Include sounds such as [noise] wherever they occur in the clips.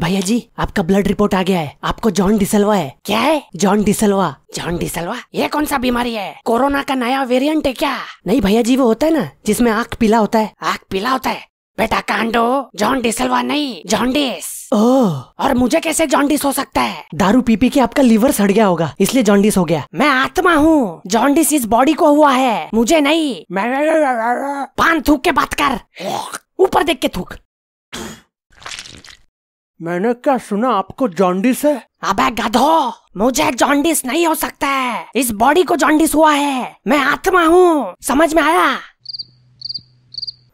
भैया जी आपका blood report आ गया है आपको जॉन डिसलवा है क्या है जॉन डिसलवा जॉन डिसलवा ये कौन सा बीमारी है कोरोना का नया वेरिएंट है क्या नहीं भैया जी वो होता है ना जिसमें आँख पीला होता है आँख पीला होता है बेटा कांडो जॉन डिसलवा नहीं जॉन्डिस और मुझे कैसे जॉन्डिस हो सकता है दारू पी पी के आपका लीवर सड़ गया होगा इसलिए जॉन्डिस हो गया मैं आत्मा हूँ जॉन्डिस इस बॉडी को हुआ है मुझे नहीं मैं पान थूक के बात कर ऊपर देख के थूक मैंने क्या सुना आपको जॉन्डिस है अबे गधो मुझे जॉन्डिस नहीं हो सकता है इस बॉडी को जॉन्डिस हुआ है मैं आत्मा हूँ समझ में आया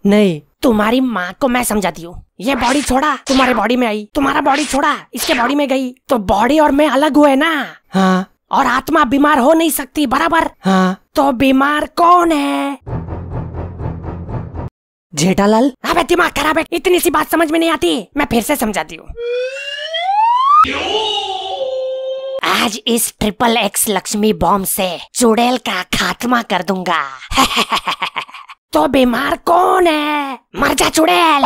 नहीं तुम्हारी माँ को मैं समझाती हूँ ये बॉडी छोड़ा तुम्हारे बॉडी में आई तुम्हारा बॉडी छोड़ा इसके बॉडी में गई तो बॉडी और मैं अलग हुए ना हाँ और आत्मा बीमार हो नहीं सकती बराबर हाँ तो बीमार कौन है जेठालाल अबे दिमाग खराब है इतनी सी बात समझ में नहीं आती मैं फिर से समझाती हूँ आज इस ट्रिपल एक्स लक्ष्मी बॉम्ब से चुड़ैल का खात्मा कर दूंगा [laughs] तो बीमार कौन है मर जा चुड़ैल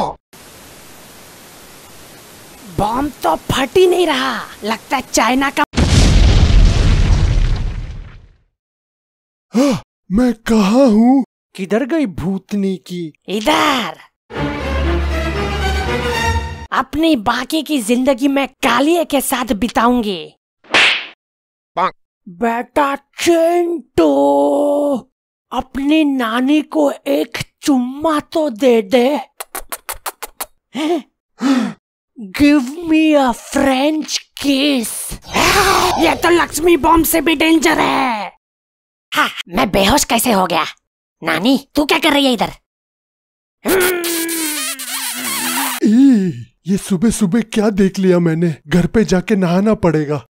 बॉम्ब तो फट ही नहीं रहा लगता है चाइना का हाँ, मैं कहा हूँ किधर गई भूतनी की इधर अपनी बाकी की जिंदगी में कालिए के साथ बिताऊंगी बेटा चिंटो अपनी नानी को एक चुम्मा तो दे they give me a French किस ये तो लक्ष्मी बॉम्ब से भी डेंजर है हाँ, मैं बेहोश कैसे हो गया नानी तू क्या कर रही है इधर ये सुबह सुबह क्या देख लिया मैंने घर पे जाके नहाना पड़ेगा